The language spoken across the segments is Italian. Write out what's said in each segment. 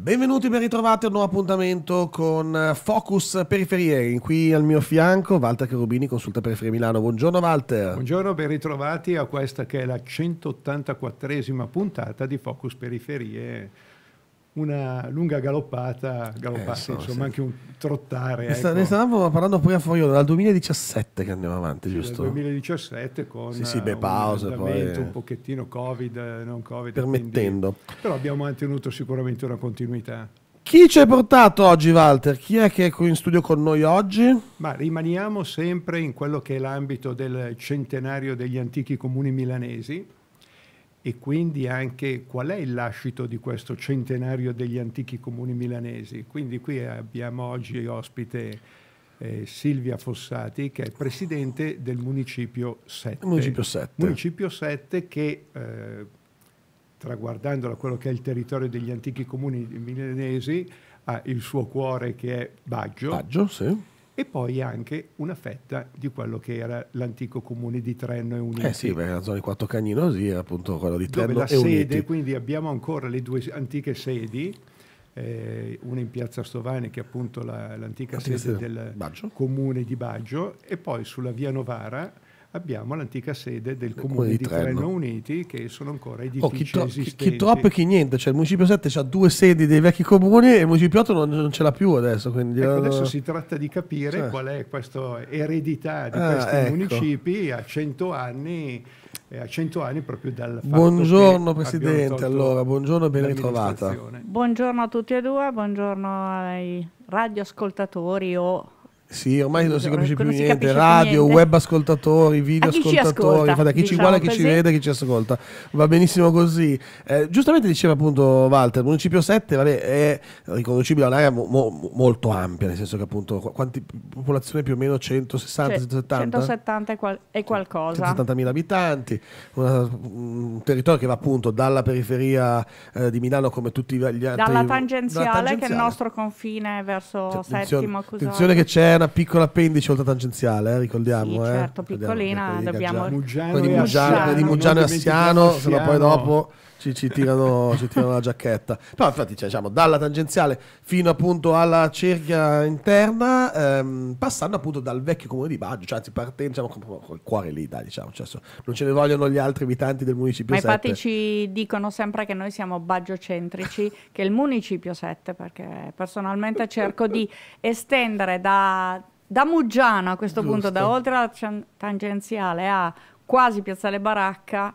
Benvenuti, ben ritrovati a un nuovo appuntamento con eh, Focus Periferie. Qui al mio fianco Walter Cherubini, consulta Periferie Milano. Buongiorno Walter. Buongiorno, ben ritrovati a questa che è la 184esima puntata di Focus Periferie una lunga galoppata, galoppata eh, so, insomma sì. anche un trottare. Ne, ecco. ne stavamo parlando poi a Fogliola dal 2017 che andiamo avanti, sì, giusto? Dal 2017 con sì, sì, beh, pause, un, poi... un pochettino Covid, non Covid. Permettendo. Quindi, però abbiamo mantenuto sicuramente una continuità. Chi ci hai portato oggi, Walter? Chi è che è in studio con noi oggi? Ma rimaniamo sempre in quello che è l'ambito del centenario degli antichi comuni milanesi e quindi anche qual è il lascito di questo centenario degli antichi comuni milanesi. Quindi qui abbiamo oggi ospite eh, Silvia Fossati, che è presidente del municipio 7. Municipio 7, municipio 7 che eh, traguardando quello che è il territorio degli antichi comuni milanesi ha il suo cuore che è Baggio. Baggio sì e poi anche una fetta di quello che era l'antico comune di Trenno e Uniti. Eh sì, beh, la zona di Quattro Cagninosi era appunto quella di Trenno dove la e sede, Uniti. Quindi abbiamo ancora le due antiche sedi, eh, una in piazza Stovani che è appunto l'antica la, sede del Baggio. comune di Baggio e poi sulla via Novara abbiamo l'antica sede del comune di Treno. Treno Uniti che sono ancora edifici oh, chi, tro- esistenti. Chi, troppo e chi niente, cioè il municipio 7 ha due sedi dei vecchi comuni e il municipio 8 non, non ce l'ha più adesso. Quindi ecco, adesso si tratta di capire cioè. qual è questa eredità di ah, questi ecco. municipi a 100 anni eh, a 100 anni proprio dal Buongiorno Presidente, allora, buongiorno e ben ritrovata. Buongiorno a tutti e due, buongiorno ai radioascoltatori o sì, ormai non si capisce più si niente, capisce radio, niente. web ascoltatori, video ascoltatori, chi infatti chi ci guarda, chi ci diciamo vede, chi ci ascolta, va benissimo così. Eh, giustamente diceva appunto Walter, il municipio 7 vabbè, è riconducibile a un'area mo, mo, molto ampia, nel senso che appunto quanti, popolazione più o meno 160, cioè, 170? 170 e, qual- e cioè, qualcosa. 170.000 abitanti, una, un territorio che va appunto dalla periferia eh, di Milano come tutti gli altri. Dalla tangenziale, dalla tangenziale, che è il nostro confine verso cioè, Settimo Cusano. Attenzione che c'è una piccola appendice oltre tangenziale, eh, ricordiamo. Sì, eh. certo, eh. piccolina, dobbiamo... Muggiano, di Muggiano, Muggiano, Muggiano e Assiano, se no poi dopo ci, ci, tirano, ci, tirano, la giacchetta. Però infatti cioè, diciamo, dalla tangenziale fino appunto alla cerchia interna, ehm, passando appunto dal vecchio comune di Baggio, cioè anzi partendo diciamo, col cuore lì, dai, diciamo, cioè, non ce ne vogliono gli altri abitanti del municipio Ma 7. Ma infatti ci dicono sempre che noi siamo Baggio centrici, che il municipio 7, perché personalmente cerco di estendere da, da Muggiano a questo Giusto. punto, da oltre la tangenziale a quasi Piazzale Baracca,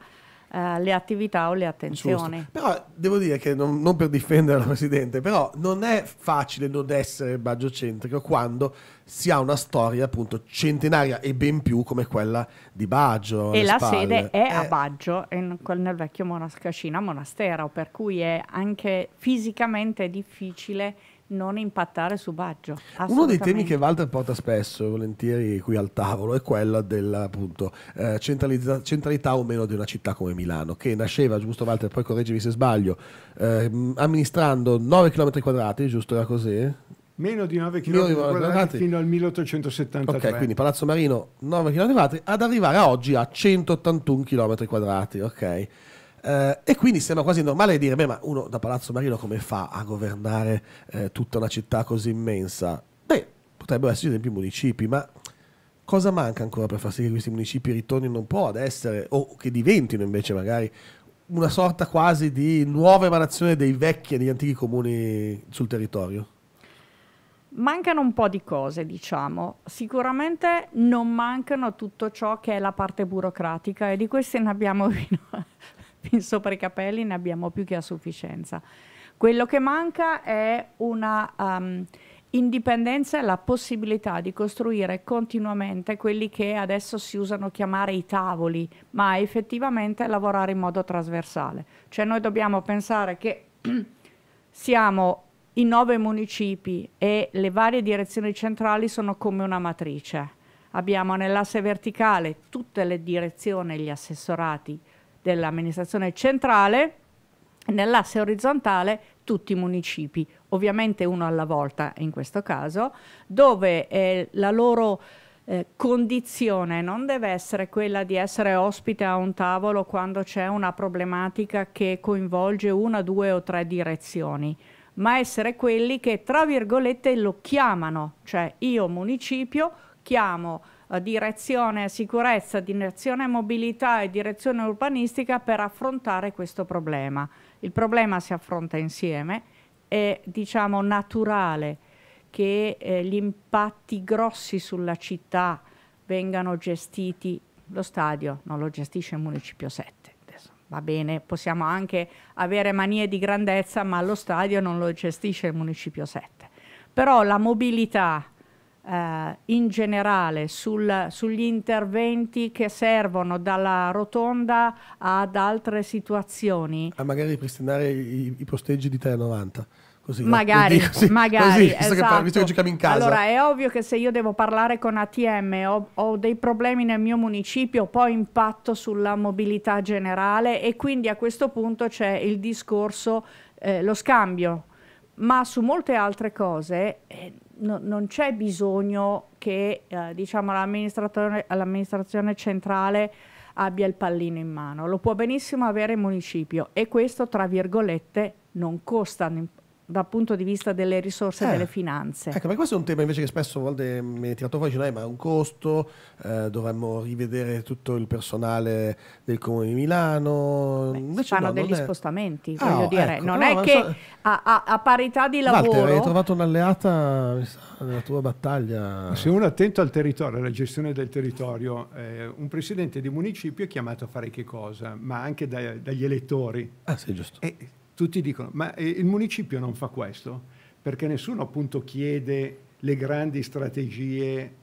eh, le attività o le attenzioni. Giusto. Però devo dire che non, non per difendere la Presidente, però non è facile non essere bagiocentrico quando si ha una storia appunto centenaria e ben più come quella di Baggio. E la spalle. sede è, è a eh. Baggio, in, nel vecchio Monascascina, monastero, per cui è anche fisicamente difficile non impattare su Baggio. Uno dei temi che Walter porta spesso e volentieri qui al tavolo è quello della appunto, eh, centralità o meno di una città come Milano, che nasceva, giusto Walter, poi correggimi se sbaglio, eh, amministrando 9 km quadrati, giusto era così? Meno di 9 km quadrati fino al 1873. Ok, quindi Palazzo Marino 9 km quadrati ad arrivare a oggi a 181 km quadrati, ok? Eh, e quindi sembra quasi normale dire, beh, ma uno da Palazzo Marino come fa a governare eh, tutta una città così immensa? Beh, potrebbero esserci ad esempio i municipi, ma cosa manca ancora per far sì che questi municipi ritornino un po' ad essere, o che diventino invece magari una sorta quasi di nuova emanazione dei vecchi e degli antichi comuni sul territorio? Mancano un po' di cose, diciamo. Sicuramente non mancano tutto ciò che è la parte burocratica e di queste ne abbiamo fino a in sopra i capelli ne abbiamo più che a sufficienza. Quello che manca è una um, indipendenza e la possibilità di costruire continuamente quelli che adesso si usano chiamare i tavoli, ma effettivamente lavorare in modo trasversale. Cioè noi dobbiamo pensare che siamo i nove municipi e le varie direzioni centrali sono come una matrice. Abbiamo nell'asse verticale tutte le direzioni e gli assessorati dell'amministrazione centrale, nell'asse orizzontale tutti i municipi, ovviamente uno alla volta in questo caso, dove eh, la loro eh, condizione non deve essere quella di essere ospite a un tavolo quando c'è una problematica che coinvolge una, due o tre direzioni, ma essere quelli che tra virgolette lo chiamano, cioè io municipio chiamo eh, direzione sicurezza, direzione mobilità e direzione urbanistica per affrontare questo problema. Il problema si affronta insieme, è diciamo naturale che eh, gli impatti grossi sulla città vengano gestiti, lo stadio non lo gestisce il Municipio 7. Adesso, va bene, possiamo anche avere manie di grandezza, ma lo stadio non lo gestisce il Municipio 7. Però la mobilità, eh, in generale sul, sugli interventi che servono dalla rotonda ad altre situazioni. A ah, magari ripristinare i, i posteggi di 3,90. Così, magari, no? così, magari così, esatto. Allora è ovvio che se io devo parlare con ATM ho, ho, dei problemi nel mio municipio, poi impatto sulla mobilità generale e quindi a questo punto c'è il discorso, eh, lo scambio. Ma su molte altre cose eh, no, non c'è bisogno che eh, diciamo, l'amministrazione, l'amministrazione centrale abbia il pallino in mano, lo può benissimo avere il municipio e questo tra virgolette non costa dal punto di vista delle risorse e eh, delle finanze. Ecco, ma questo è un tema invece che spesso a volte mi è tirato fuori, dice, eh, ma è un costo, eh, dovremmo rivedere tutto il personale del Comune di Milano. Beh, fanno no, degli è... spostamenti, ah, voglio dire, ecco, non no, è che so... a, a, a, parità di lavoro... Walter, hai trovato un'alleata nella tua battaglia. Se uno è attento al territorio, alla gestione del territorio, eh, un presidente di municipio è chiamato a fare che cosa? Ma anche da, dagli elettori. Ah sì, giusto. E, tutti dicono, ma eh, il municipio non fa questo? Perché nessuno appunto chiede le grandi strategie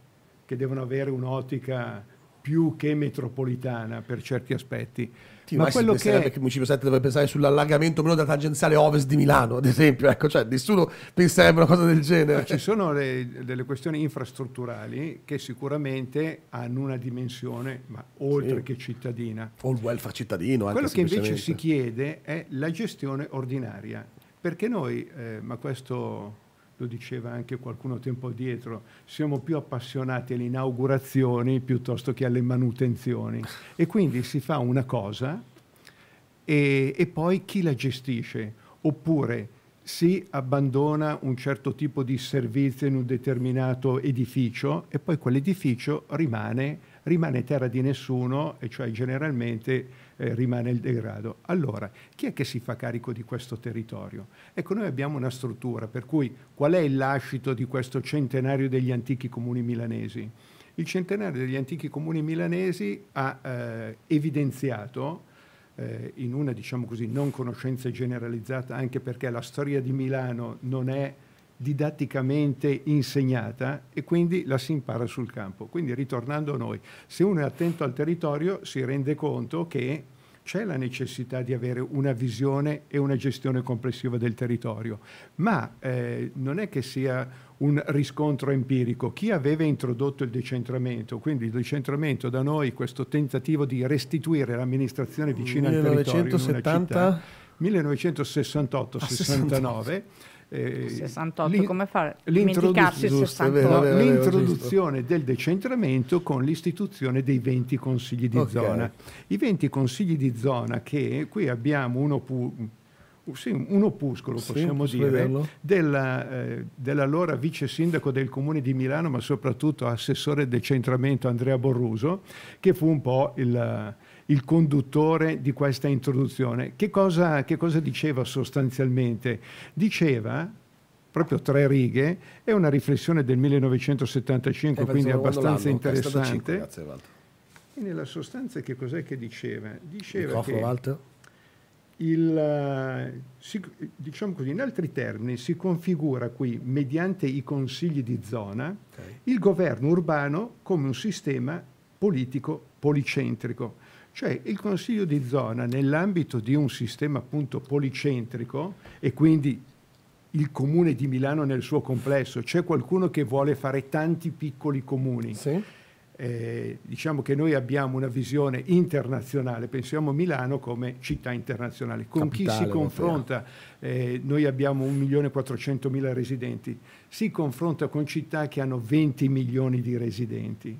che devono avere un'ottica più che metropolitana per certi aspetti. Ma quello che... che il Municipio 7 dovrebbe pensare sull'allagamento della tangenziale ovest di Milano, ad esempio, ecco, cioè nessuno penserebbe a una cosa del genere. Ci sono le, delle questioni infrastrutturali che sicuramente hanno una dimensione, ma oltre sì. che cittadina. O il welfare cittadino. Anche quello che invece si chiede è la gestione ordinaria, perché noi, eh, ma questo lo diceva anche qualcuno tempo addietro, siamo più appassionati alle inaugurazioni piuttosto che alle manutenzioni. E quindi si fa una cosa e, e poi chi la gestisce? Oppure si abbandona un certo tipo di servizio in un determinato edificio e poi quell'edificio rimane, rimane terra di nessuno, e cioè generalmente eh, rimane il degrado. Allora, chi è che si fa carico di questo territorio? Ecco, noi abbiamo una struttura per cui qual è il lascito di questo centenario degli antichi comuni milanesi? Il centenario degli antichi comuni milanesi ha eh, evidenziato eh, in una, diciamo così, non conoscenza generalizzata, anche perché la storia di Milano non è didatticamente insegnata e quindi la si impara sul campo. Quindi ritornando a noi, se uno è attento al territorio si rende conto che c'è la necessità di avere una visione e una gestione complessiva del territorio, ma eh, non è che sia un riscontro empirico. Chi aveva introdotto il decentramento, quindi il decentramento da noi, questo tentativo di restituire l'amministrazione vicina 1970? al territorio in una città, 1968-69, eh, 68, come fare? L'introduzione, giusto, vero, vero, l'introduzione del decentramento con l'istituzione dei 20 consigli di okay. zona. I 20 consigli di zona che qui abbiamo un, opu- sì, un opuscolo, sì, possiamo dire, della, eh, dell'allora vice sindaco del comune di Milano, ma soprattutto assessore del decentramento Andrea Borruso, che fu un po' il il conduttore di questa introduzione. Che cosa, che cosa diceva sostanzialmente? Diceva proprio tre righe, è una riflessione del 1975, eh, quindi abbastanza interessante. Grazie, e nella sostanza che cos'è che diceva? Diceva che alto. Il, eh, diciamo così, in altri termini si configura qui, mediante i consigli di zona, okay. il governo urbano come un sistema politico policentrico. Cioè il Consiglio di zona nell'ambito di un sistema appunto policentrico e quindi il comune di Milano nel suo complesso, c'è qualcuno che vuole fare tanti piccoli comuni. Sì. Eh, diciamo che noi abbiamo una visione internazionale, pensiamo a Milano come città internazionale, con Capitale, chi si confronta, eh, noi abbiamo 1.400.000 residenti, si confronta con città che hanno 20 milioni di residenti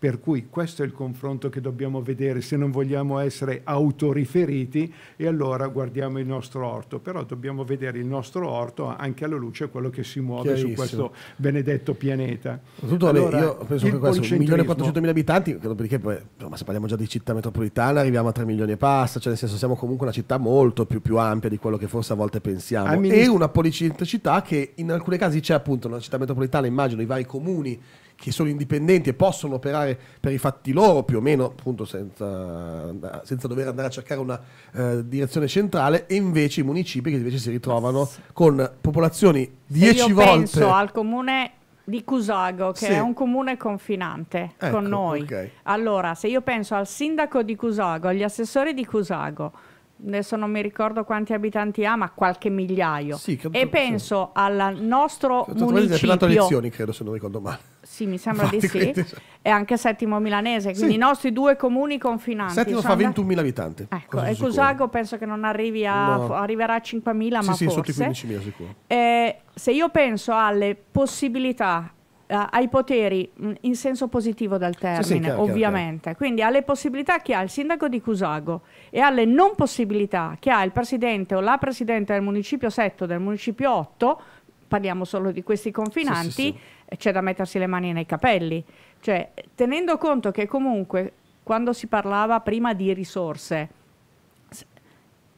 per cui questo è il confronto che dobbiamo vedere se non vogliamo essere autoriferiti e allora guardiamo il nostro orto, però dobbiamo vedere il nostro orto anche alla luce di quello che si muove su questo benedetto pianeta. Tutto allora, io penso che questo mila abitanti, dopodiché poi, insomma, se parliamo già di città metropolitana arriviamo a 3 milioni e passa, cioè nel senso siamo comunque una città molto più, più ampia di quello che forse a volte pensiamo. Amministra- e una policentricità che in alcuni casi c'è appunto una città metropolitana, immagino i vari comuni che sono indipendenti e possono operare per i fatti loro, più o meno, appunto senza, senza dover andare a cercare una eh, direzione centrale, e invece i municipi che invece si ritrovano con popolazioni 10 volte... Penso al comune di Cusago, che sì. è un comune confinante ecco, con noi. Okay. Allora, se io penso al sindaco di Cusago, agli assessori di Cusago, adesso non mi ricordo quanti abitanti ha, ma qualche migliaio. Sì, e penso sì. al nostro Tanto municipio. Lezioni, credo, se non ricordo male. Sì, mi sembra Fatti di sì. Quindi... Cioè. E anche Settimo Milanese, quindi sì. i nostri due comuni confinanti. Settimo fa 21.000 abitanti. Ecco, e Cusago penso che non arrivi a... No. arriverà a 5.000, sì, ma sì, forse. sotto i 15.000 sicuro. Eh, se io penso alle possibilità, eh, ai poteri, mm, in senso positivo del termine, sì, sì, chiaro, ovviamente, chiaro. quindi alle possibilità che ha il sindaco di Cusago e alle non possibilità che ha il presidente o la presidente del municipio 7 o del municipio 8, parliamo solo di questi confinanti, sì, c'è da mettersi le mani nei capelli. Cioè, tenendo conto che comunque quando si parlava prima di risorse,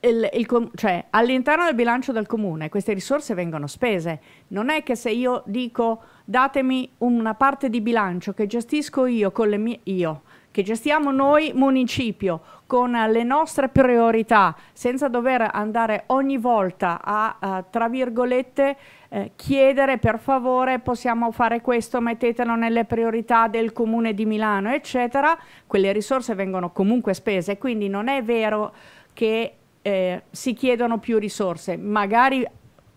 il, il, cioè, all'interno del bilancio del comune queste risorse vengono spese. Non è che se io dico datemi una parte di bilancio che gestisco io con le mie... Io, che gestiamo noi municipio con le nostre priorità, senza dover andare ogni volta a, a eh, tra virgolette, eh, chiedere per favore possiamo fare questo, mettetelo nelle priorità del comune di Milano, eccetera, quelle risorse vengono comunque spese, quindi non è vero che eh, si chiedono più risorse, magari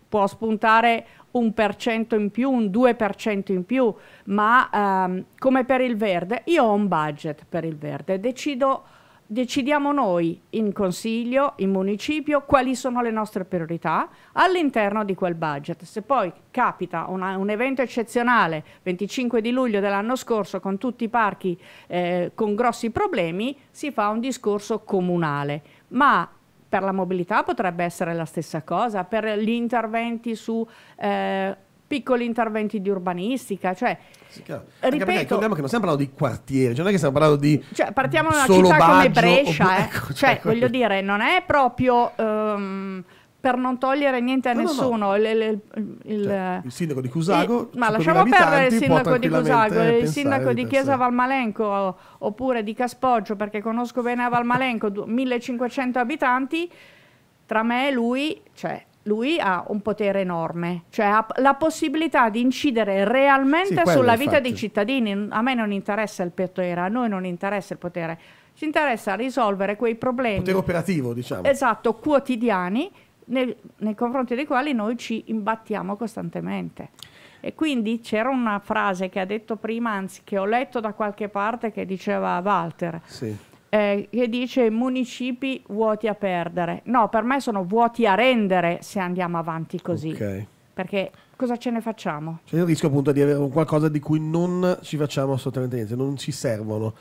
può spuntare un per cento in più, un 2% in più, ma ehm, come per il verde, io ho un budget per il verde, decido, decidiamo noi in consiglio, in municipio, quali sono le nostre priorità all'interno di quel budget. Se poi capita una, un evento eccezionale, 25 di luglio dell'anno scorso, con tutti i parchi eh, con grossi problemi, si fa un discorso comunale, ma per la mobilità potrebbe essere la stessa cosa, per gli interventi su eh, piccoli interventi di urbanistica, cioè sì, ripeto, ricordiamo che non stiamo parlando di quartieri, cioè non è che stiamo parlando di cioè, partiamo da una città Baggio, come Brescia, oppure, eh. Cioè, ecco, cioè, voglio dire, non è proprio um, per non togliere niente a no, nessuno. No, no. Il, il, il, cioè, il, sindaco di Cusago. Eh, ma lasciamo perdere il sindaco di Cusago, il sindaco di Chiesa Valmalenco oppure di Caspoggio, perché conosco bene a Valmalenco, 1500 abitanti. Tra me e lui, cioè, lui ha un potere enorme, cioè ha la possibilità di incidere realmente sì, sulla vita dei cittadini. A me non interessa il potere, a noi non interessa il potere. Ci interessa risolvere quei problemi. Potere operativo, diciamo. Esatto, quotidiani nei, nei confronti dei quali noi ci imbattiamo costantemente. E quindi c'era una frase che ha detto prima, anzi che ho letto da qualche parte, che diceva Walter, sì. eh, che dice municipi vuoti a perdere. No, per me sono vuoti a rendere se andiamo avanti così. Okay. Perché cosa ce ne facciamo? C'è cioè, il rischio appunto di avere qualcosa di cui non ci facciamo assolutamente niente, non ci servono.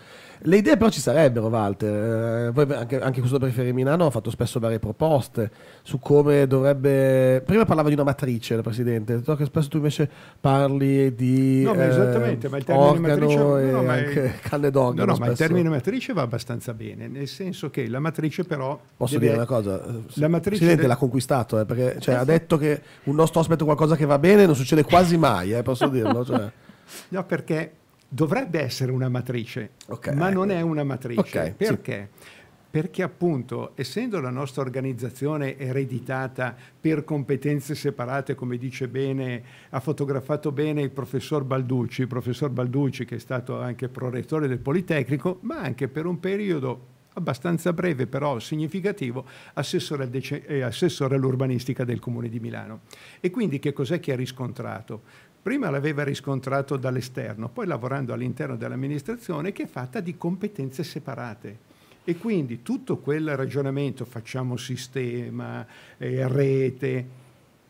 Le idee però ci sarebbero, Walter. Eh, poi anche, anche questo Periferia Milano ha fatto spesso varie proposte su come dovrebbe. Prima parlava di una matrice la Presidente, so che spesso tu invece parli di. No, ma eh, esattamente, eh, ma il termine matrice. No, no, ma è... d'organo. No, no, ma il termine matrice va abbastanza bene, nel senso che la matrice, però. Posso deve... dire una cosa? La matrice. Presidente deve... l'ha conquistato, eh, perché cioè, ha eh, detto che un nostro ospite è qualcosa che va bene non succede quasi mai, eh, posso dirlo. Cioè. No, perché dovrebbe essere una matrice, okay. ma non è una matrice. Okay, perché? Sì. Perché appunto, essendo la nostra organizzazione ereditata per competenze separate, come dice bene, ha fotografato bene il professor Balducci, il professor Balducci che è stato anche prorettore del Politecnico, ma anche per un periodo abbastanza breve però significativo, eh, assessore, all'urbanistica del Comune di Milano. E quindi che cos'è che ha riscontrato? Prima l'aveva riscontrato dall'esterno, poi lavorando all'interno dell'amministrazione che è fatta di competenze separate. E quindi tutto quel ragionamento, facciamo sistema, eh, rete,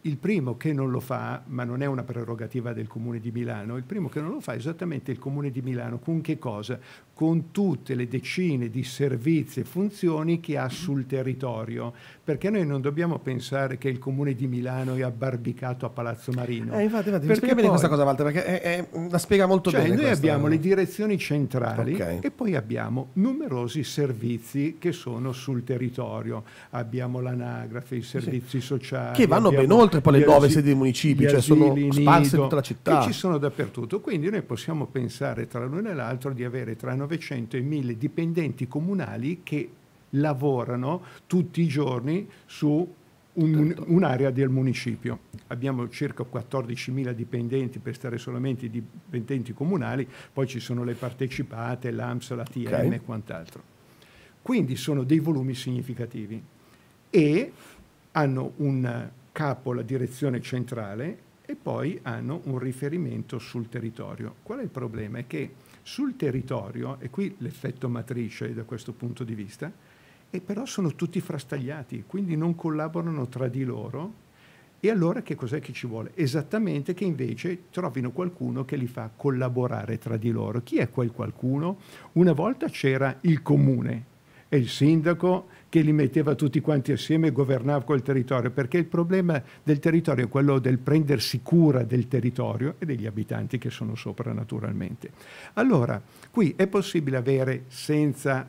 il primo che non lo fa, ma non è una prerogativa del Comune di Milano, il primo che non lo fa è esattamente il Comune di Milano. Con che cosa? Con tutte le decine di servizi e funzioni che ha sul territorio. Perché noi non dobbiamo pensare che il Comune di Milano è abbarbicato a Palazzo Marino. Eh, infatti, infatti, mi spiega bene questa cosa, Walter, perché è, è, la spiega molto cioè, bene. Noi questa, abbiamo le direzioni centrali okay. e poi abbiamo numerosi servizi che sono sul territorio. Abbiamo l'anagrafe, i servizi sì. sociali. Che vanno ben oltre oltre poi le nuove sedi dei municipi, cioè sono sparse in tutta la città. Che ci sono dappertutto, quindi noi possiamo pensare tra l'uno e l'altro di avere tra 900 e 1000 dipendenti comunali che lavorano tutti i giorni su un, certo. un'area del municipio. Abbiamo circa 14.000 dipendenti per stare solamente i dipendenti comunali, poi ci sono le partecipate, l'AMS, la TN okay. e quant'altro. Quindi sono dei volumi significativi e hanno un capo la direzione centrale e poi hanno un riferimento sul territorio. Qual è il problema? È che sul territorio, e qui l'effetto matrice da questo punto di vista, e però sono tutti frastagliati, quindi non collaborano tra di loro. E allora che cos'è che ci vuole? Esattamente che invece trovino qualcuno che li fa collaborare tra di loro. Chi è quel qualcuno? Una volta c'era il comune e il sindaco che li metteva tutti quanti assieme e governava quel territorio, perché il problema del territorio è quello del prendersi cura del territorio e degli abitanti che sono sopra naturalmente. Allora, qui è possibile avere senza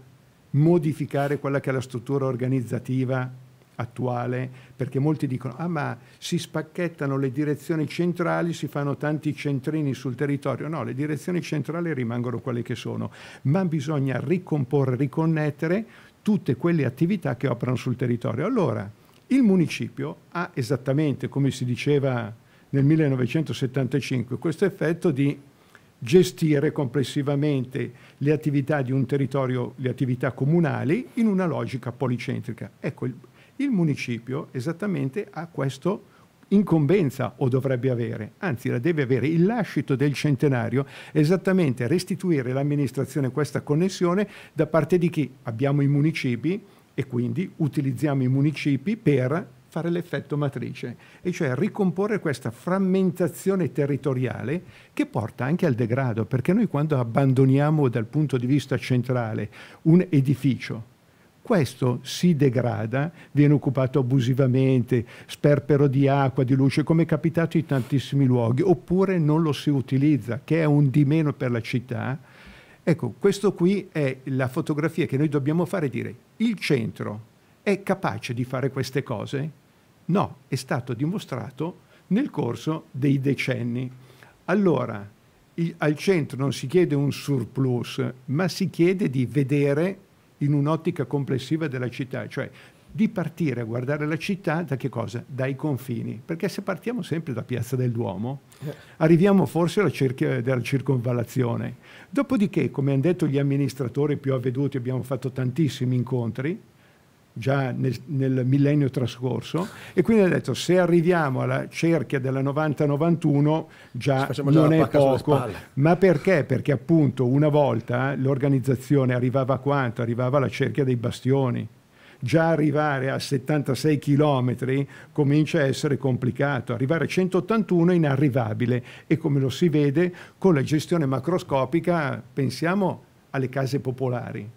modificare quella che è la struttura organizzativa attuale, perché molti dicono, ah ma si spacchettano le direzioni centrali, si fanno tanti centrini sul territorio. No, le direzioni centrali rimangono quelle che sono, ma bisogna ricomporre, riconnettere tutte quelle attività che operano sul territorio. Allora, il municipio ha esattamente, come si diceva nel 1975, questo effetto di gestire complessivamente le attività di un territorio, le attività comunali, in una logica policentrica. Ecco, il, il municipio esattamente ha questo incombenza o dovrebbe avere, anzi la deve avere. Il lascito del centenario esattamente restituire all'amministrazione questa connessione da parte di chi abbiamo i municipi e quindi utilizziamo i municipi per fare l'effetto matrice, e cioè ricomporre questa frammentazione territoriale che porta anche al degrado, perché noi quando abbandoniamo dal punto di vista centrale un edificio, questo si degrada, viene occupato abusivamente, sperpero di acqua, di luce, come è capitato in tantissimi luoghi, oppure non lo si utilizza, che è un di meno per la città. Ecco, questo qui è la fotografia che noi dobbiamo fare, dire il centro è capace di fare queste cose? No, è stato dimostrato nel corso dei decenni. Allora, il, al centro non si chiede un surplus, ma si chiede di vedere in un'ottica complessiva della città, cioè di partire a guardare la città da che cosa? Dai confini, perché se partiamo sempre da Piazza del Duomo eh. arriviamo forse alla, circ- alla circonvallazione. Dopodiché, come hanno detto gli amministratori più avveduti, abbiamo fatto tantissimi incontri, già nel, nel, millennio trascorso e quindi ha detto se arriviamo alla cerchia della 90-91 già non è poco ma perché? perché appunto una volta eh, l'organizzazione arrivava a quanto? arrivava alla cerchia dei bastioni già arrivare a 76 km comincia a essere complicato, arrivare a 181 è inarrivabile e come lo si vede con la gestione macroscopica pensiamo alle case popolari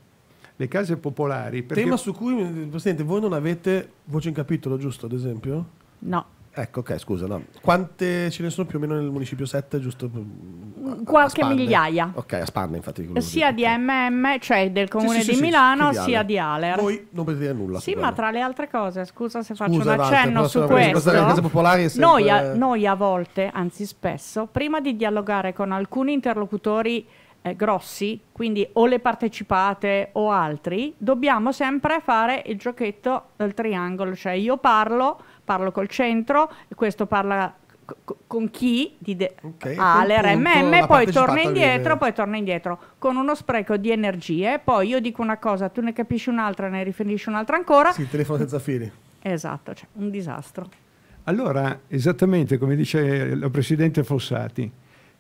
le case popolari... Perché... Tema su cui, Presidente, voi non avete voce in capitolo, giusto, ad esempio? No. Ecco, ok, scusa. No. Quante ce ne sono più o meno nel municipio 7, giusto? Mm, Qualche migliaia. Ok, a Spanna, infatti. Sia di MM, cioè del comune sì, sì, di sì, Milano, di sia di Aler. Voi non potete nulla. Sì, ma tra le altre cose, scusa se faccio scusa, un accenno su questo. case Sempre... Noi, a, noi a volte, anzi spesso, prima di dialogare con alcuni interlocutori eh, grossi, quindi o le partecipate o altri, dobbiamo sempre fare il giochetto del triangolo, cioè io parlo, parlo col centro, questo parla con chi di okay, ha l'RMM, poi torna indietro, poi torna indietro con uno spreco di energie. Poi io dico una cosa, tu ne capisci un'altra, ne riferisci un'altra ancora. Sì, il telefono senza fili. Esatto, cioè un disastro. Allora, esattamente come dice la Presidente Fossati,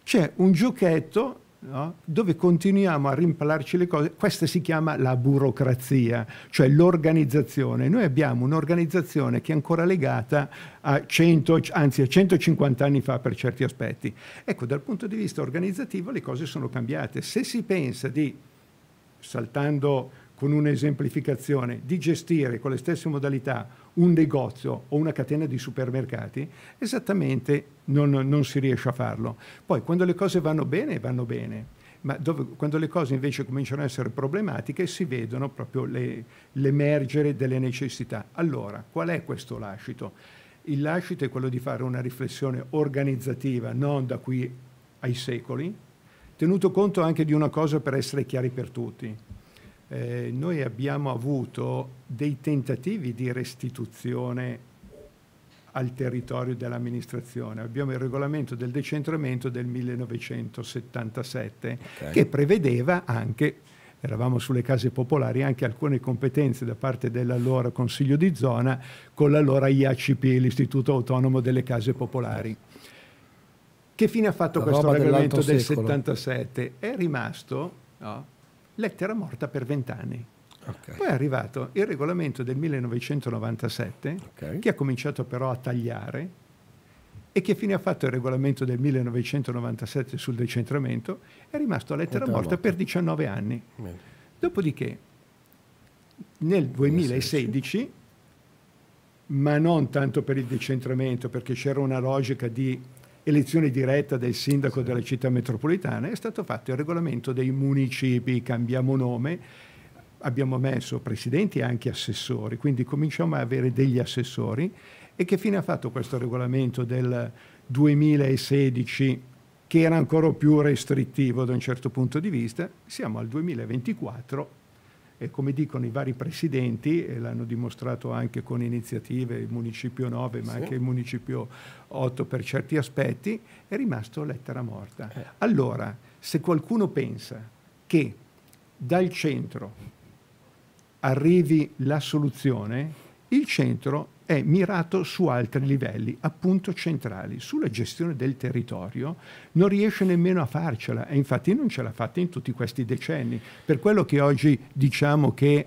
c'è un giochetto No? dove continuiamo a rimpalarci le cose, questa si chiama la burocrazia, cioè l'organizzazione. Noi abbiamo un'organizzazione che è ancora legata a 100, anzi a 150 anni fa per certi aspetti. Ecco, dal punto di vista organizzativo le cose sono cambiate. Se si pensa di, saltando con un'esemplificazione, di gestire con le stesse modalità un negozio o una catena di supermercati, esattamente non, non si riesce a farlo. Poi quando le cose vanno bene, vanno bene ma dove, quando le cose invece cominciano a essere problematiche si vedono proprio le, l'emergere delle necessità. Allora, qual è questo lascito? Il lascito è quello di fare una riflessione organizzativa, non da qui ai secoli, tenuto conto anche di una cosa per essere chiari per tutti eh, noi abbiamo avuto dei tentativi di restituzione al territorio dell'amministrazione. Abbiamo il regolamento del decentramento del 1977 okay. che prevedeva anche, eravamo sulle case popolari, anche alcune competenze da parte dell'allora Consiglio di zona con l'allora IACP, l'Istituto Autonomo delle Case Popolari. Che fine ha fatto La questo regolamento del secolo. 77? È rimasto... No? lettera morta per vent'anni. Okay. Poi è arrivato il regolamento del 1997 okay. che ha cominciato però a tagliare e che fine ha fatto il regolamento del 1997 sul decentramento? È rimasto a lettera morta, morta per 19 anni. Bene. Dopodiché nel 2016, ma non tanto per il decentramento perché c'era una logica di elezione diretta del sindaco della città metropolitana, è stato fatto il regolamento dei municipi, cambiamo nome, abbiamo messo presidenti e anche assessori, quindi cominciamo a avere degli assessori. E che fine ha fatto questo regolamento del 2016 che era ancora più restrittivo da un certo punto di vista? Siamo al 2024 e come dicono i vari presidenti, e l'hanno dimostrato anche con iniziative il Municipio 9, ma sì. anche il Municipio 8 per certi aspetti, è rimasto lettera morta. Eh. Allora, se qualcuno pensa che dal centro arrivi la soluzione, il centro è mirato su altri livelli, appunto centrali. Sulla gestione del territorio non riesce nemmeno a farcela e infatti non ce l'ha fatta in tutti questi decenni. Per quello che oggi diciamo che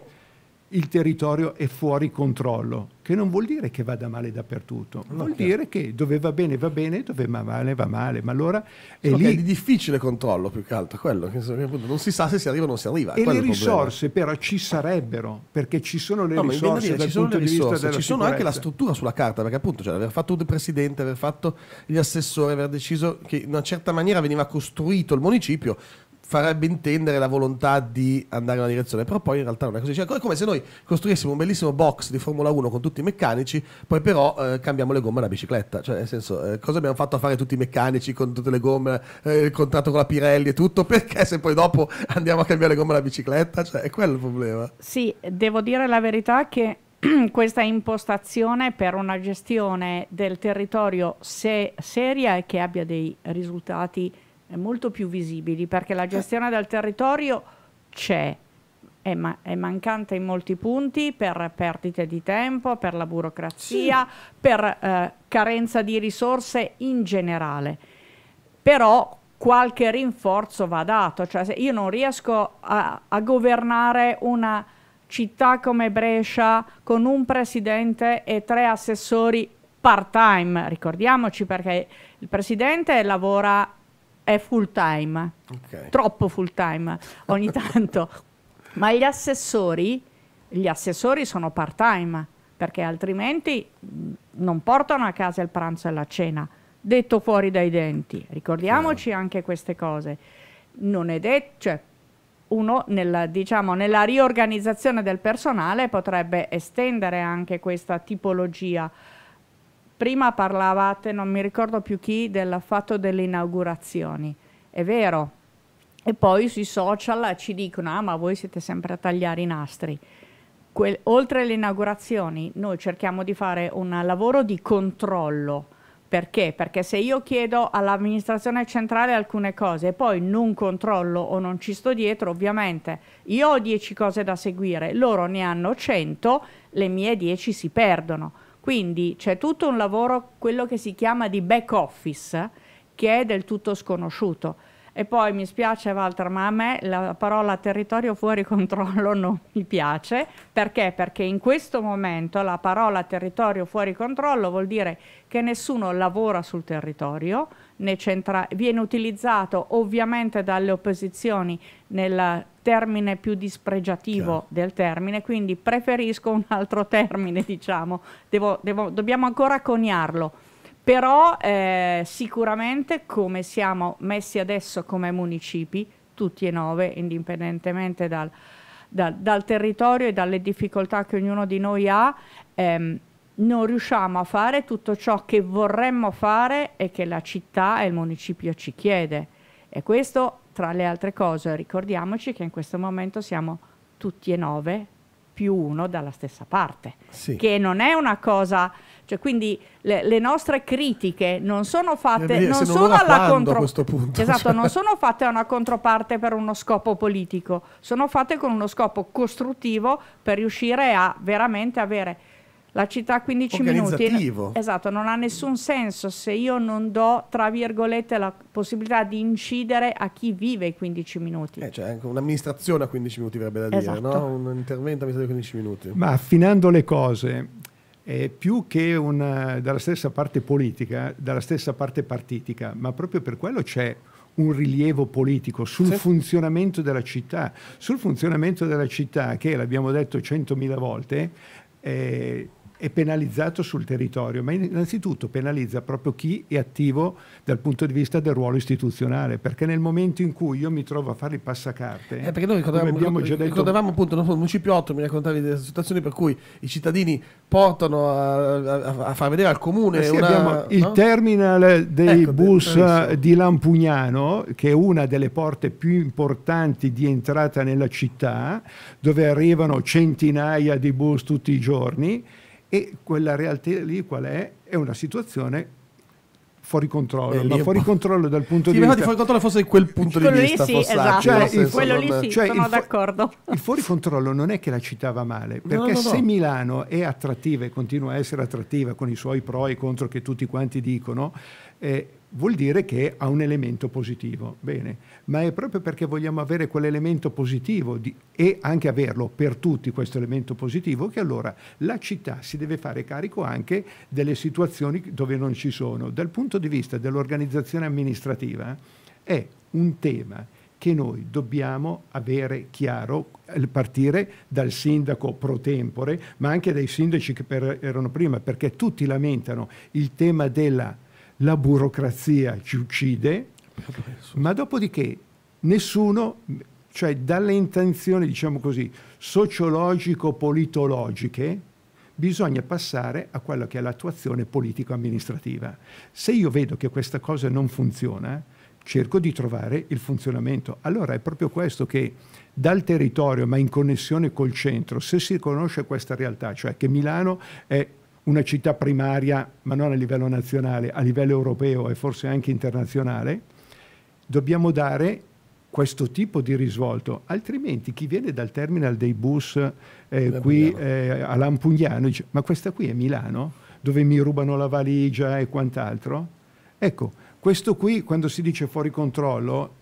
il territorio è fuori controllo, che non vuol dire che vada male dappertutto, no, vuol dire che dove va bene va bene, dove va male va male, ma allora è Solo lì... È di difficile controllo più che altro, quello, che non si sa se si arriva o non si arriva. E le risorse però ci sarebbero, perché ci sono le no, risorse dal ci sono punto le risorse, vista della Ci sono anche la struttura sulla carta, perché appunto cioè, aver fatto il presidente, aver fatto gli assessori, aver deciso che in una certa maniera veniva costruito il municipio, farebbe intendere la volontà di andare in una direzione, però poi in realtà non è così. Cioè, è come se noi costruissimo un bellissimo box di Formula 1 con tutti i meccanici, poi però eh, cambiamo le gomme alla bicicletta. Cioè, nel senso, eh, cosa abbiamo fatto a fare tutti i meccanici con tutte le gomme, eh, il contratto con la Pirelli e tutto? Perché se poi dopo andiamo a cambiare le gomme alla bicicletta? Cioè, è quello il problema. Sì, devo dire la verità che questa impostazione per una gestione del territorio se- seria e che abbia dei risultati molto più visibili perché la gestione del territorio c'è, è, ma è, mancante in molti punti per perdite di tempo, per la burocrazia, sì. per eh, carenza di risorse in generale. Però qualche rinforzo va dato, cioè se io non riesco a, a governare una città come Brescia con un presidente e tre assessori part time, ricordiamoci perché il presidente lavora è full time, okay. troppo full time ogni tanto, ma gli assessori, gli assessori sono part time perché altrimenti non portano a casa il pranzo e la cena, detto fuori dai denti. Ricordiamoci no. anche queste cose. Non è detto, cioè, uno nella, diciamo, nella riorganizzazione del personale potrebbe estendere anche questa tipologia Prima parlavate, non mi ricordo più chi, del fatto delle inaugurazioni. È vero. E poi sui social ci dicono, ah ma voi siete sempre a tagliare i nastri. Que oltre alle inaugurazioni, noi cerchiamo di fare un lavoro di controllo. Perché? Perché se io chiedo all'amministrazione centrale alcune cose e poi non controllo o non ci sto dietro, ovviamente io ho 10 cose da seguire, loro ne hanno 100, le mie 10 si perdono. Quindi c'è tutto un lavoro, quello che si chiama di back office, che è del tutto sconosciuto. E poi mi spiace Walter, ma a me la parola territorio fuori controllo non mi piace. Perché? Perché in questo momento la parola territorio fuori controllo vuol dire che nessuno lavora sul territorio, centra- viene utilizzato ovviamente dalle opposizioni nel termine più dispregiativo Chiaro. del termine, quindi preferisco un altro termine, diciamo, devo, devo, dobbiamo ancora coniarlo. Però eh, sicuramente come siamo messi adesso come municipi, tutti e nove, indipendentemente dal, dal, dal territorio e dalle difficoltà che ognuno di noi ha, ehm, non riusciamo a fare tutto ciò che vorremmo fare e che la città e il municipio ci chiede. E questo, tra le altre cose, ricordiamoci che in questo momento siamo tutti e nove più uno dalla stessa parte, sì. che non è una cosa, cioè quindi le, le nostre critiche non sono fatte, eh, non sono alla controparte, esatto, cioè. non sono fatte a una controparte per uno scopo politico, sono fatte con uno scopo costruttivo per riuscire a veramente avere la città a 15 minuti. Esatto, non ha nessun senso se io non do, tra virgolette, la possibilità di incidere a chi vive i 15 minuti. Eh, cioè anche un'amministrazione a 15 minuti verrebbe da dire, esatto. no? Un intervento a 15 minuti. Ma affinando le cose, eh, più che una, eh, dalla stessa parte politica, dalla stessa parte partitica, ma proprio per quello c'è un rilievo politico sul sì. funzionamento della città, sul funzionamento della città che l'abbiamo detto centomila volte, eh, è penalizzato sul territorio, ma innanzitutto penalizza proprio chi è attivo dal punto di vista del ruolo istituzionale, perché nel momento in cui io mi trovo a fare i passacarte, eh, perché noi ricordavamo, abbiamo già detto, ricordavamo appunto nel municipio 8, mi raccontavi delle situazioni per cui i cittadini portano a, a, a far vedere al comune eh sì, una, il no? terminal dei ecco, bus benissimo. di Lampugnano, che è una delle porte più importanti di entrata nella città, dove arrivano centinaia di bus tutti i giorni e quella realtà lì qual è? È una situazione fuori controllo, eh, ma fuori controllo dal punto sì, di vista... Sì, fuori controllo fosse quel punto quello di vista. Lì sì, esatto. cioè, cioè il, quello lì sì, cioè sono il fu- d'accordo. Il fuori controllo non è che la citava male, perché no, no, no. se Milano è attrattiva e continua a essere attrattiva con i suoi pro e contro che tutti quanti dicono, eh, vuol dire che ha un elemento positivo. Bene, ma è proprio perché vogliamo avere quell'elemento positivo di, e anche averlo per tutti questo elemento positivo che allora la città si deve fare carico anche delle situazioni dove non ci sono. Dal punto di vista dell'organizzazione amministrativa è un tema che noi dobbiamo avere chiaro eh, partire dal sindaco pro tempore, ma anche dai sindaci che per, erano prima, perché tutti lamentano il tema della la burocrazia ci uccide, ma dopodiché nessuno, cioè dalle intenzioni, diciamo così, sociologico-politologiche, bisogna passare a quella che è l'attuazione politico-amministrativa. Se io vedo che questa cosa non funziona, cerco di trovare il funzionamento. Allora è proprio questo che dal territorio, ma in connessione col centro, se si conosce questa realtà, cioè che Milano è una città primaria, ma non a livello nazionale, a livello europeo e forse anche internazionale, dobbiamo dare questo tipo di risvolto, altrimenti chi viene dal terminal dei bus eh, qui eh, a Lampugnano dice ma questa qui è Milano, dove mi rubano la valigia e quant'altro? Ecco, questo qui quando si dice fuori controllo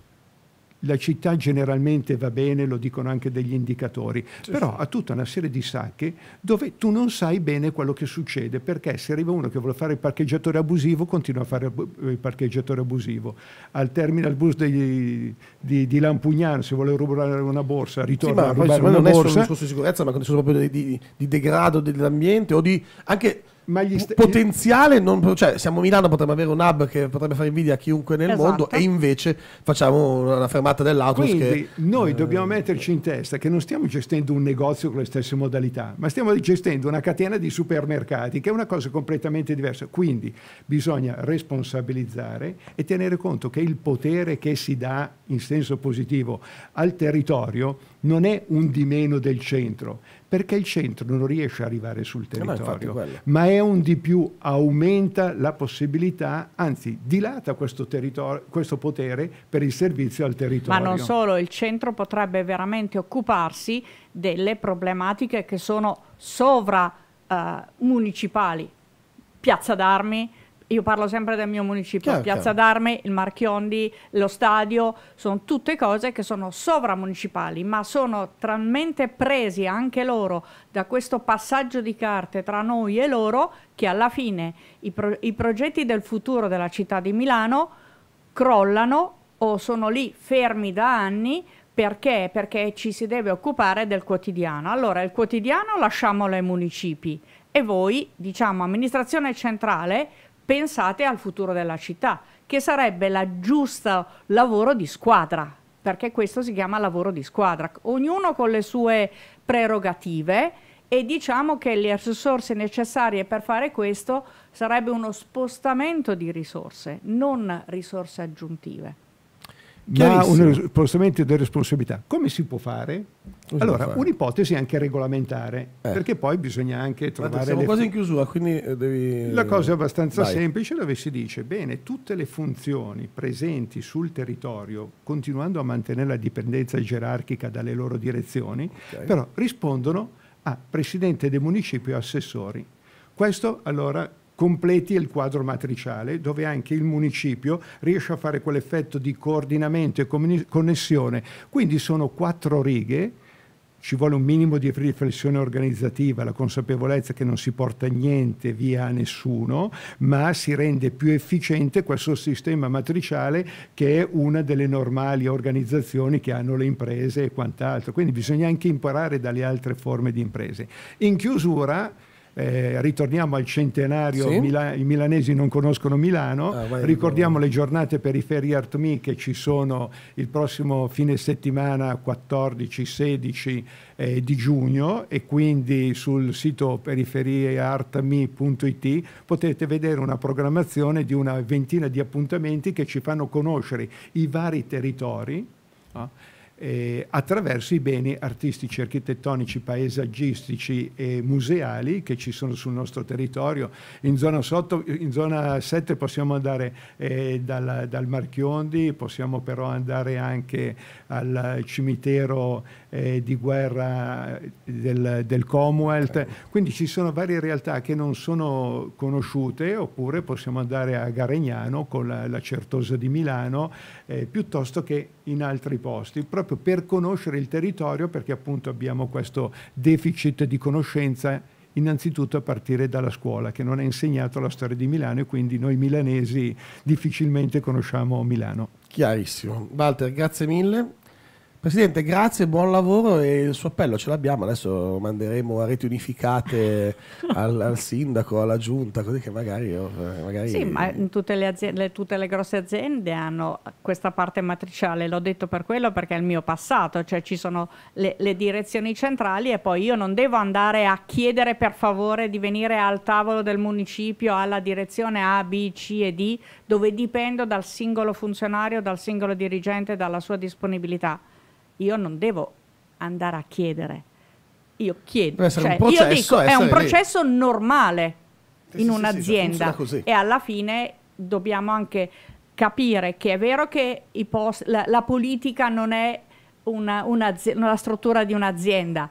la città generalmente va bene, lo dicono anche degli indicatori, sì, però ha tutta una serie di sacche dove tu non sai bene quello che succede, perché se arriva uno che vuole fare il parcheggiatore abusivo, continua a fare eh, il parcheggiatore abusivo. Al terminal bus degli, di, di, Lampugnano, se vuole rubare una borsa, ritorna sì, a rubare una borsa. non è solo un discorso di sicurezza, ma è proprio di, di, di degrado dell'ambiente o di... anche ma gli st- potenziale, non, cioè siamo Milano, potremmo avere un hub che potrebbe fare invidia a chiunque nel esatto. mondo e invece facciamo una fermata dell'autobus. Quindi che, noi eh, dobbiamo metterci in testa che non stiamo gestendo un negozio con le stesse modalità, ma stiamo gestendo una catena di supermercati che è una cosa completamente diversa. Quindi bisogna responsabilizzare e tenere conto che il potere che si dà in senso positivo al territorio non è un di meno del centro, perché il centro non riesce ad arrivare sul eh, territorio, no, ma è un di più, aumenta la possibilità, anzi dilata questo, questo, potere per il servizio al territorio. Ma non solo, il centro potrebbe veramente occuparsi delle problematiche che sono sovra eh, municipali, piazza d'armi, io parlo sempre del mio municipio, chiaro, Piazza d'Arme, il Marchiondi, lo stadio, sono tutte cose che sono sovramunicipali, ma sono talmente presi anche loro da questo passaggio di carte tra noi e loro che alla fine i, pro i progetti del futuro della città di Milano crollano o sono lì fermi da anni perché? Perché ci si deve occupare del quotidiano. Allora, il quotidiano lasciamolo ai municipi e voi, diciamo, amministrazione centrale, pensate al futuro della città, che sarebbe la giusta lavoro di squadra, perché questo si chiama lavoro di squadra, ognuno con le sue prerogative e diciamo che le risorse necessarie per fare questo sarebbe uno spostamento di risorse, non risorse aggiuntive ma un postamento di responsabilità. Come si può fare? Come allora, fare? un'ipotesi anche regolamentare, eh. perché poi bisogna anche trovare... Guarda, siamo le... quasi in chiusura, quindi eh, devi... La cosa è abbastanza Vai. semplice, dove si dice, bene, tutte le funzioni presenti sul territorio, continuando a mantenere la dipendenza gerarchica dalle loro direzioni, okay. però rispondono a presidente dei municipi e assessori. Questo allora completi il quadro matriciale dove anche il municipio riesce a fare quell'effetto di coordinamento e connessione. Quindi sono quattro righe ci vuole un minimo di riflessione organizzativa, la consapevolezza che non si porta niente via a nessuno, ma si rende più efficiente questo sistema matriciale che è una delle normali organizzazioni che hanno le imprese e quant'altro. Quindi bisogna anche imparare dalle altre forme di imprese. In chiusura, eh, ritorniamo al centenario, sì? Mila- i milanesi non conoscono Milano, ah, vai, ricordiamo vai, vai. le giornate periferie Me che ci sono il prossimo fine settimana 14-16 eh, di giugno e quindi sul sito periferieartme.it potete vedere una programmazione di una ventina di appuntamenti che ci fanno conoscere i vari territori. No? eh, attraverso i beni artistici, architettonici, paesaggistici e museali che ci sono sul nostro territorio. In zona, sotto, in zona 7 possiamo andare eh, dal, dal, Marchiondi, possiamo però andare anche al cimitero eh, di guerra del, del Commonwealth. Okay. Certo. Quindi ci sono varie realtà che non sono conosciute oppure possiamo andare a Garegnano con la, la Certosa di Milano eh, piuttosto che in altri posti, proprio per conoscere il territorio perché appunto abbiamo questo deficit di conoscenza innanzitutto a partire dalla scuola che non ha insegnato la storia di Milano e quindi noi milanesi difficilmente conosciamo Milano. Chiarissimo. Walter, grazie mille. Presidente, grazie, buon lavoro e il suo appello ce l'abbiamo, adesso manderemo a reti unificate al, al sindaco, alla giunta, così che magari... Eh, magari... Sì, ma tutte le, aziende, tutte le, grosse aziende hanno questa parte matriciale, l'ho detto per quello perché è il mio passato, cioè ci sono le, le direzioni centrali e poi io non devo andare a chiedere per favore di venire al tavolo del municipio, alla direzione A, B, C e D, dove dipendo dal singolo funzionario, dal singolo dirigente, dalla sua disponibilità io non devo andare a chiedere. Io chiedo, cioè, io dico, è un processo lì. normale in sì, un'azienda sì, e alla fine dobbiamo anche capire che è vero che post, la, la, politica non è una, una, una struttura di un'azienda.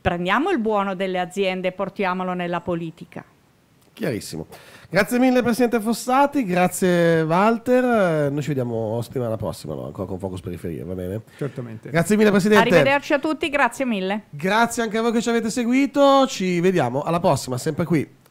Prendiamo il buono delle aziende e portiamolo nella politica. Chiarissimo. Grazie mille Presidente Fossati, grazie Walter, eh, noi ci vediamo settimana prossima, no? ancora con Focus Periferia, va bene? Certamente. Grazie mille Presidente. Arrivederci a tutti, grazie mille. Grazie anche a voi che ci avete seguito, ci vediamo alla prossima, sempre qui